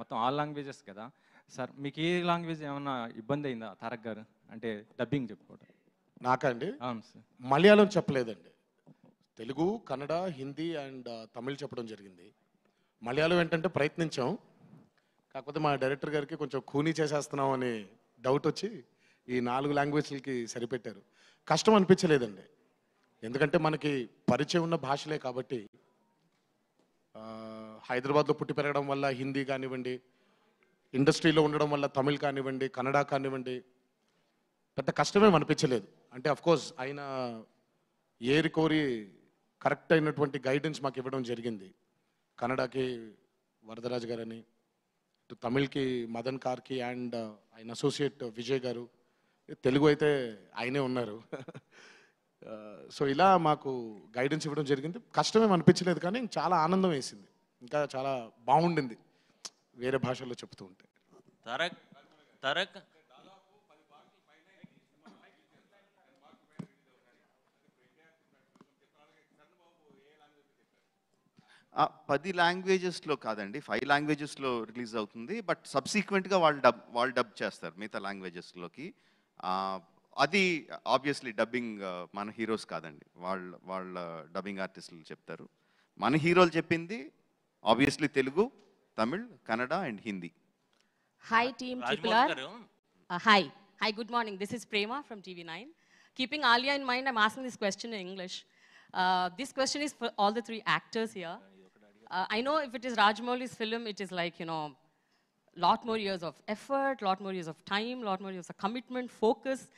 మొత్తం all languages కదా sir మీకు ఏ లాంగ్వేజ్ ఏమైనా ఇబ్బంది అయిందా తారక్ గారు అంటే డబ్బింగ్ చెప్పుకోవటం నాకండి అవును సార్ మలయాళం చెప్పలేదండి తెలుగు కన్నడ హిందీ అండ్ తమిళ్ చెప్పడం జరిగింది మలయాళం ఏంటంటే ప్రయత్నించాం కాకపోతే మా డైరెక్టర్ గారికి కొంచెం కూనీ చేసేస్తున్నాం అని డౌట్ వచ్చి ఈ నాలుగు లాంగ్వేజ్లకి సరిపెట్టారు కష్టం అనిపించలేదండి ఎందుకంటే మనకి పరిచయం ఉన్న భాషలే కాబట్టి హైదరాబాద్లో పుట్టి పెరగడం వల్ల హిందీ కానివ్వండి ఇండస్ట్రీలో ఉండడం వల్ల తమిళ్ కానివ్వండి కన్నడ కానివ్వండి పెద్ద కష్టమేం అనిపించలేదు అంటే కోర్స్ ఆయన ఏరి కోరి కరెక్ట్ అయినటువంటి గైడెన్స్ మాకు ఇవ్వడం జరిగింది కన్నడకి వరదరాజు గారని తమిళ్కి మదన్ కార్కి అండ్ ఆయన అసోసియేట్ విజయ్ గారు తెలుగు అయితే ఆయనే ఉన్నారు సో ఇలా మాకు గైడెన్స్ ఇవ్వడం జరిగింది కష్టమే అనిపించలేదు కానీ చాలా ఆనందం వేసింది ఇంకా చాలా బాగుండింది వేరే భాషల్లో చెప్తూ ఉంటే తరక్ తరక్ పది లాంగ్వేజెస్లో కాదండి ఫైవ్ లాంగ్వేజెస్లో రిలీజ్ అవుతుంది బట్ సబ్సీక్వెంట్గా వాళ్ళు డబ్ వాళ్ళు డబ్ చేస్తారు మిగతా లాంగ్వేజెస్లోకి అది ఆబ్వియస్లీ డబ్బింగ్ మన హీరోస్ కాదండి వాళ్ళ వాళ్ళ డబ్బింగ్ ఆర్టిస్టులు చెప్తారు మన హీరోలు చెప్పింది obviously Telugu, Tamil, Kannada and Hindi. Hi team Triple uh, hi. Hi, good morning. This is Prema from TV9. Keeping Alia in mind, I'm asking this question in English. Uh, this question is for all the three actors here. Uh, I know if it is Rajmouli's film, it is like, you know, lot more years of effort, lot more years of time, lot more years of commitment, focus.